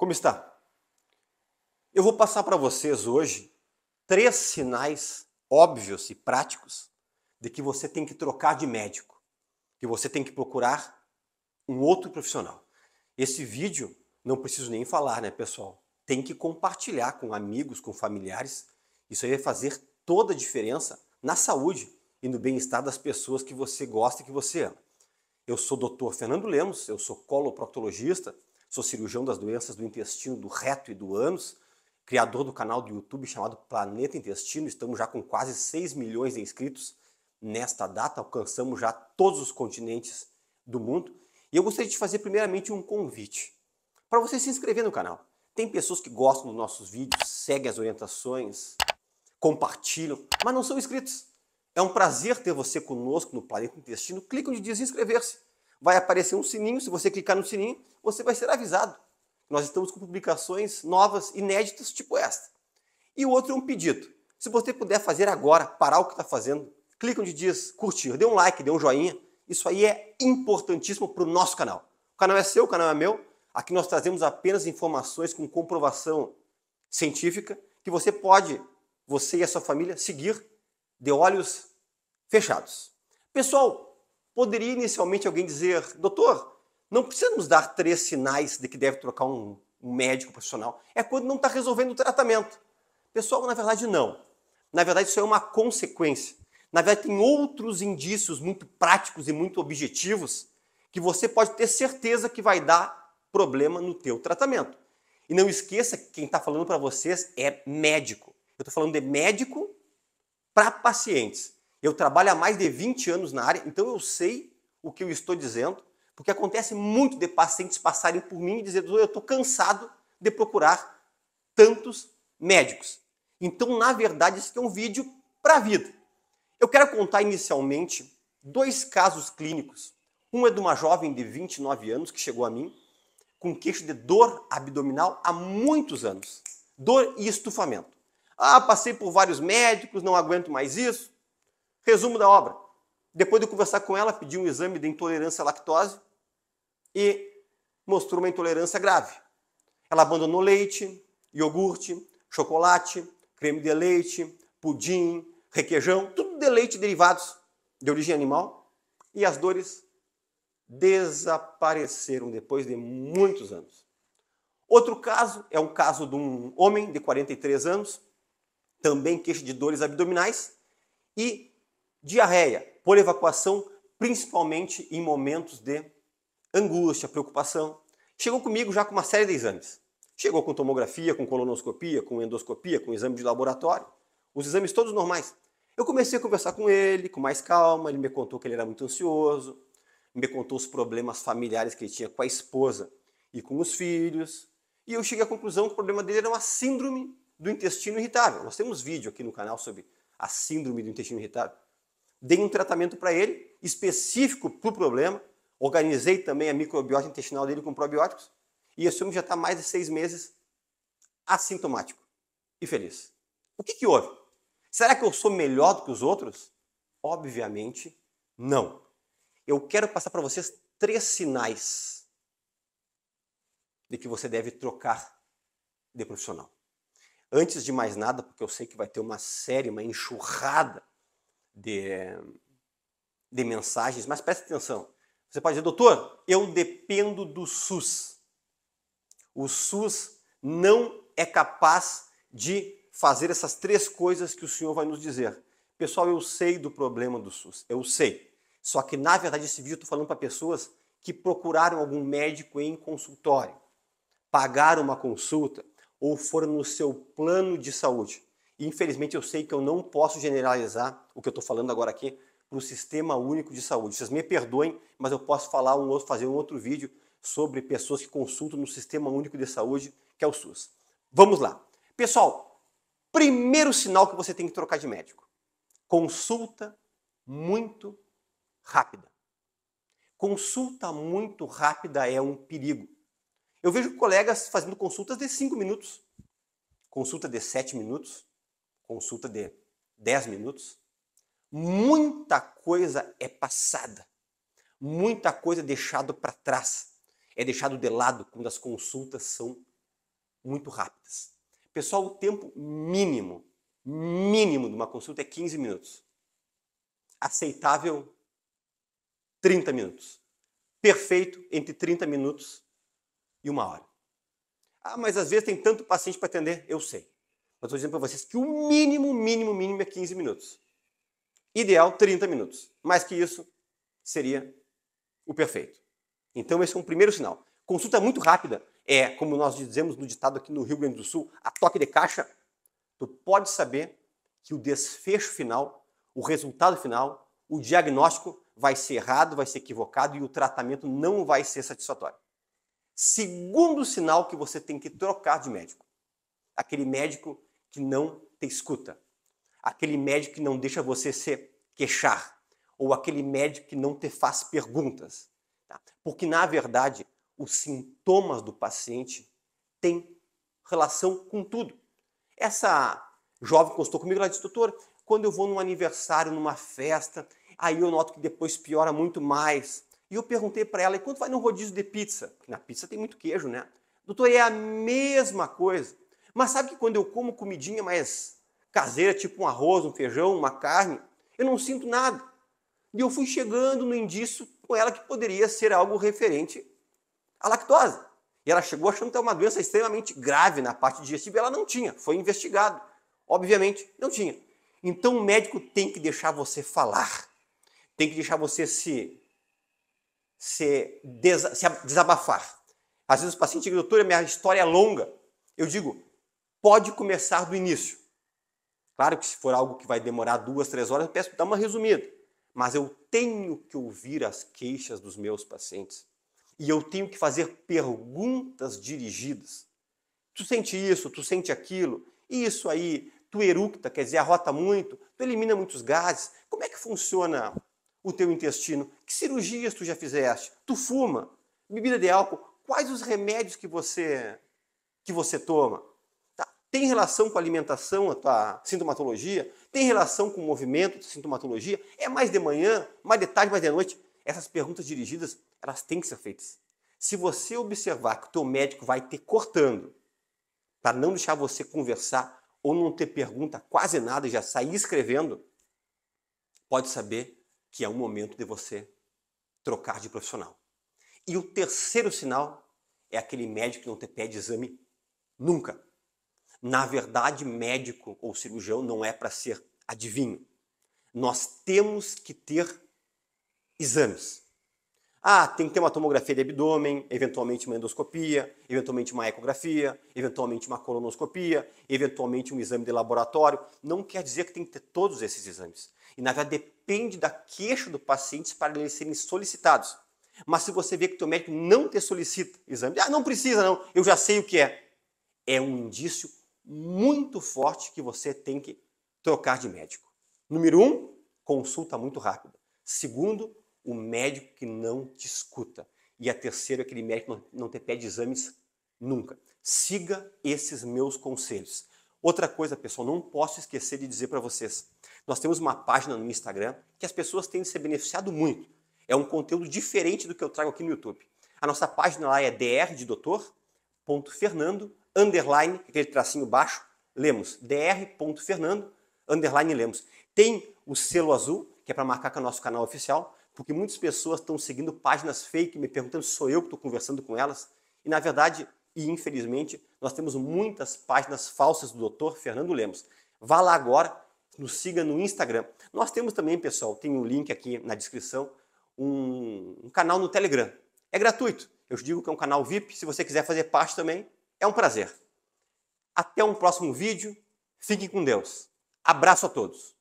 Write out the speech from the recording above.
Como está? Eu vou passar para vocês hoje três sinais óbvios e práticos de que você tem que trocar de médico, que você tem que procurar um outro profissional. Esse vídeo não preciso nem falar, né, pessoal? Tem que compartilhar com amigos, com familiares. Isso aí vai fazer toda a diferença na saúde e no bem-estar das pessoas que você gosta e que você ama. Eu sou o Dr. Fernando Lemos, eu sou coloproctologista sou cirurgião das doenças do intestino, do reto e do ânus, criador do canal do YouTube chamado Planeta Intestino. Estamos já com quase 6 milhões de inscritos nesta data, alcançamos já todos os continentes do mundo. E eu gostaria de fazer primeiramente um convite para você se inscrever no canal. Tem pessoas que gostam dos nossos vídeos, seguem as orientações, compartilham, mas não são inscritos. É um prazer ter você conosco no Planeta Intestino. Clique onde diz inscrever-se vai aparecer um sininho. Se você clicar no sininho, você vai ser avisado. Nós estamos com publicações novas, inéditas, tipo esta. E o outro é um pedido. Se você puder fazer agora, parar o que está fazendo, clica onde diz curtir, dê um like, dê um joinha. Isso aí é importantíssimo para o nosso canal. O canal é seu, o canal é meu. Aqui nós trazemos apenas informações com comprovação científica que você pode, você e a sua família, seguir de olhos fechados. Pessoal, Poderia inicialmente alguém dizer, doutor, não precisamos dar três sinais de que deve trocar um, um médico profissional. É quando não está resolvendo o tratamento. Pessoal, na verdade, não. Na verdade, isso é uma consequência. Na verdade, tem outros indícios muito práticos e muito objetivos que você pode ter certeza que vai dar problema no teu tratamento. E não esqueça que quem está falando para vocês é médico. Eu estou falando de médico para pacientes. Eu trabalho há mais de 20 anos na área, então eu sei o que eu estou dizendo, porque acontece muito de pacientes passarem por mim e dizer: eu estou cansado de procurar tantos médicos. Então, na verdade, isso é um vídeo para a vida. Eu quero contar inicialmente dois casos clínicos. Um é de uma jovem de 29 anos que chegou a mim com queixo de dor abdominal há muitos anos. Dor e estufamento. Ah, passei por vários médicos, não aguento mais isso. Resumo da obra. Depois de conversar com ela, pedi um exame de intolerância à lactose e mostrou uma intolerância grave. Ela abandonou leite, iogurte, chocolate, creme de leite, pudim, requeijão, tudo de leite derivados de origem animal e as dores desapareceram depois de muitos anos. Outro caso é um caso de um homem de 43 anos, também queixa de dores abdominais e Diarreia por evacuação, principalmente em momentos de angústia, preocupação. Chegou comigo já com uma série de exames. Chegou com tomografia, com colonoscopia, com endoscopia, com exame de laboratório. Os exames todos normais. Eu comecei a conversar com ele com mais calma, ele me contou que ele era muito ansioso, me contou os problemas familiares que ele tinha com a esposa e com os filhos. E eu cheguei à conclusão que o problema dele era uma síndrome do intestino irritável. Nós temos vídeo aqui no canal sobre a síndrome do intestino irritável dei um tratamento para ele, específico para o problema, organizei também a microbiota intestinal dele com probióticos, e esse homem já está mais de seis meses assintomático e feliz. O que, que houve? Será que eu sou melhor do que os outros? Obviamente não. Eu quero passar para vocês três sinais de que você deve trocar de profissional. Antes de mais nada, porque eu sei que vai ter uma série, uma enxurrada de, de mensagens, mas preste atenção. Você pode dizer, doutor, eu dependo do SUS. O SUS não é capaz de fazer essas três coisas que o senhor vai nos dizer. Pessoal, eu sei do problema do SUS, eu sei. Só que, na verdade, esse vídeo eu estou falando para pessoas que procuraram algum médico em consultório, pagaram uma consulta ou foram no seu plano de saúde. Infelizmente, eu sei que eu não posso generalizar o que eu estou falando agora aqui para o Sistema Único de Saúde. Vocês me perdoem, mas eu posso falar um outro, fazer um outro vídeo sobre pessoas que consultam no Sistema Único de Saúde, que é o SUS. Vamos lá. Pessoal, primeiro sinal que você tem que trocar de médico. Consulta muito rápida. Consulta muito rápida é um perigo. Eu vejo colegas fazendo consultas de 5 minutos, consulta de 7 minutos, consulta de 10 minutos, muita coisa é passada, muita coisa é deixado para trás, é deixado de lado quando as consultas são muito rápidas. Pessoal, o tempo mínimo, mínimo de uma consulta é 15 minutos. Aceitável 30 minutos. Perfeito entre 30 minutos e uma hora. Ah, mas às vezes tem tanto paciente para atender, eu sei. Mas estou dizendo para vocês que o mínimo, mínimo, mínimo é 15 minutos. Ideal, 30 minutos. Mais que isso, seria o perfeito. Então, esse é um primeiro sinal. Consulta muito rápida é, como nós dizemos no ditado aqui no Rio Grande do Sul, a toque de caixa. Tu pode saber que o desfecho final, o resultado final, o diagnóstico vai ser errado, vai ser equivocado e o tratamento não vai ser satisfatório. Segundo sinal que você tem que trocar de médico. Aquele médico que não te escuta, aquele médico que não deixa você se queixar, ou aquele médico que não te faz perguntas. Tá? Porque, na verdade, os sintomas do paciente têm relação com tudo. Essa jovem consultou comigo, ela disse, doutor, quando eu vou num aniversário, numa festa, aí eu noto que depois piora muito mais. E eu perguntei para ela, e quando vai num rodízio de pizza? Na pizza tem muito queijo, né? Doutor, é a mesma coisa. Mas sabe que quando eu como comidinha mais caseira, tipo um arroz, um feijão, uma carne, eu não sinto nada. E eu fui chegando no indício com ela que poderia ser algo referente à lactose. E ela chegou achando que era é uma doença extremamente grave na parte digestiva e ela não tinha. Foi investigado. Obviamente, não tinha. Então o médico tem que deixar você falar. Tem que deixar você se, se, desa, se desabafar. Às vezes o paciente diz, doutor, minha história é longa. Eu digo, pode começar do início. Claro que se for algo que vai demorar duas, três horas, eu peço para dar uma resumida. Mas eu tenho que ouvir as queixas dos meus pacientes. E eu tenho que fazer perguntas dirigidas. Tu sente isso, tu sente aquilo, isso aí, tu eructa, quer dizer, arrota muito, tu elimina muitos gases. Como é que funciona o teu intestino? Que cirurgias tu já fizeste? Tu fuma? Bebida de álcool? Quais os remédios que você que você toma? Tem relação com a alimentação, a tua sintomatologia? Tem relação com o movimento, a sintomatologia? É mais de manhã, mais de tarde, mais de noite? Essas perguntas dirigidas, elas têm que ser feitas. Se você observar que o teu médico vai te cortando, para não deixar você conversar ou não ter pergunta quase nada e já sair escrevendo, pode saber que é o momento de você trocar de profissional. E o terceiro sinal é aquele médico que não te pede exame nunca. Na verdade, médico ou cirurgião não é para ser adivinho. Nós temos que ter exames. Ah, tem que ter uma tomografia de abdômen, eventualmente uma endoscopia, eventualmente uma ecografia, eventualmente uma colonoscopia, eventualmente um exame de laboratório. Não quer dizer que tem que ter todos esses exames. E na verdade depende da queixa do paciente para eles serem solicitados. Mas se você vê que o teu médico não te solicita exame, ah, não precisa não, eu já sei o que é. É um indício muito forte que você tem que trocar de médico. Número um, consulta muito rápida. Segundo, o médico que não te escuta. E a terceira, aquele médico que não te pede exames nunca. Siga esses meus conselhos. Outra coisa, pessoal, não posso esquecer de dizer para vocês. Nós temos uma página no Instagram que as pessoas têm se beneficiado muito. É um conteúdo diferente do que eu trago aqui no YouTube. A nossa página lá é dr ponto Fernando, underline, aquele tracinho baixo, Lemos, dr.fernando, underline Lemos. Tem o selo azul, que é para marcar com o nosso canal oficial, porque muitas pessoas estão seguindo páginas fake, me perguntando se sou eu que estou conversando com elas. E na verdade, e infelizmente, nós temos muitas páginas falsas do Dr. Fernando Lemos. Vá lá agora, nos siga no Instagram. Nós temos também, pessoal, tem um link aqui na descrição, um, um canal no Telegram. É gratuito. Eu digo que é um canal VIP. Se você quiser fazer parte também, é um prazer. Até um próximo vídeo. Fiquem com Deus. Abraço a todos.